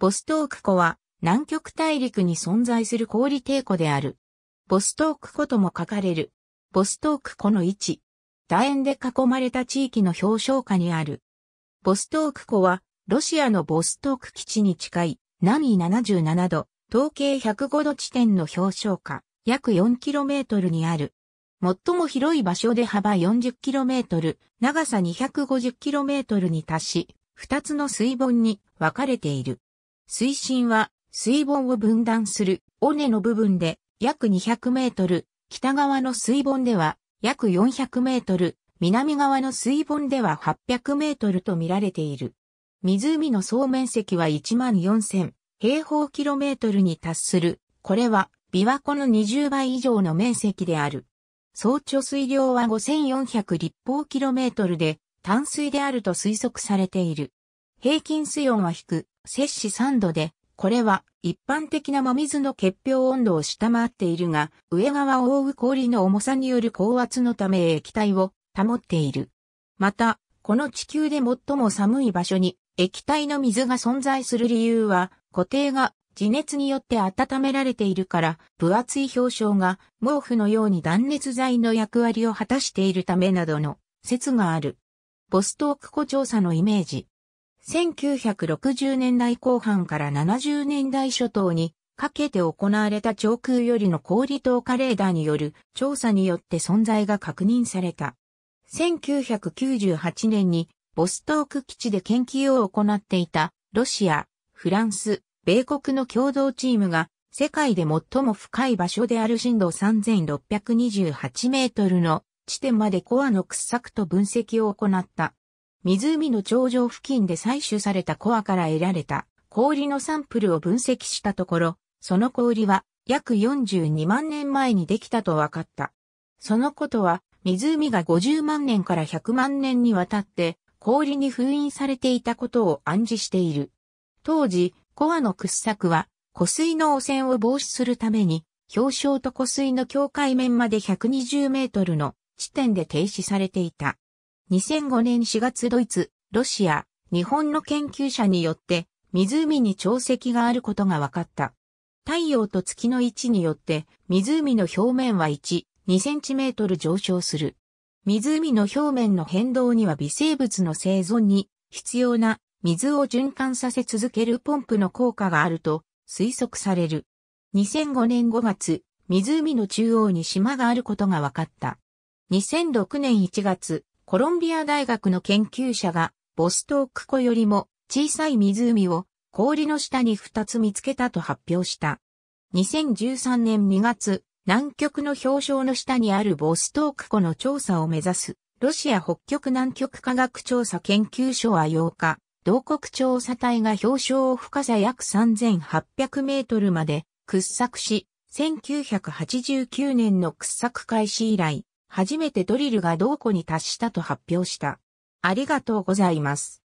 ボストーク湖は南極大陸に存在する氷底湖である。ボストーク湖とも書かれる。ボストーク湖の位置。楕円で囲まれた地域の表彰下にある。ボストーク湖はロシアのボストーク基地に近い南77度、統計105度地点の表彰下、約 4km にある。最も広い場所で幅 40km、長さ 250km に達し、二つの水盆に分かれている。水深は水盆を分断する尾根の部分で約200メートル、北側の水盆では約400メートル、南側の水盆では800メートルと見られている。湖の総面積は1万4000平方キロメートルに達する。これは琵琶湖の20倍以上の面積である。総貯水量は5400立方キロメートルで、淡水であると推測されている。平均水温は低く、摂氏3度で、これは一般的な真水の結氷温度を下回っているが、上側を覆う氷の重さによる高圧のため液体を保っている。また、この地球で最も寒い場所に液体の水が存在する理由は、固定が地熱によって温められているから、分厚い氷床が毛布のように断熱材の役割を果たしているためなどの説がある。ボストーク湖調査のイメージ。1960年代後半から70年代初頭にかけて行われた上空よりの氷透過レーダーによる調査によって存在が確認された。1998年にボストーク基地で研究を行っていたロシア、フランス、米国の共同チームが世界で最も深い場所である震度3628メートルの地点までコアの掘削と分析を行った。湖の頂上付近で採取されたコアから得られた氷のサンプルを分析したところ、その氷は約42万年前にできたと分かった。そのことは、湖が50万年から100万年にわたって氷に封印されていたことを暗示している。当時、コアの掘削は、湖水の汚染を防止するために、氷床と湖水の境界面まで120メートルの地点で停止されていた。2005年4月ドイツ、ロシア、日本の研究者によって湖に潮石があることが分かった。太陽と月の位置によって湖の表面は1、2センチメートル上昇する。湖の表面の変動には微生物の生存に必要な水を循環させ続けるポンプの効果があると推測される。2005年5月、湖の中央に島があることが分かった。2006年1月、コロンビア大学の研究者が、ボストーク湖よりも小さい湖を氷の下に2つ見つけたと発表した。2013年2月、南極の氷床の下にあるボストーク湖の調査を目指す、ロシア北極南極科学調査研究所は8日、同国調査隊が氷床を深さ約3800メートルまで掘削し、1989年の掘削開始以来、初めてドリルが同庫に達したと発表した。ありがとうございます。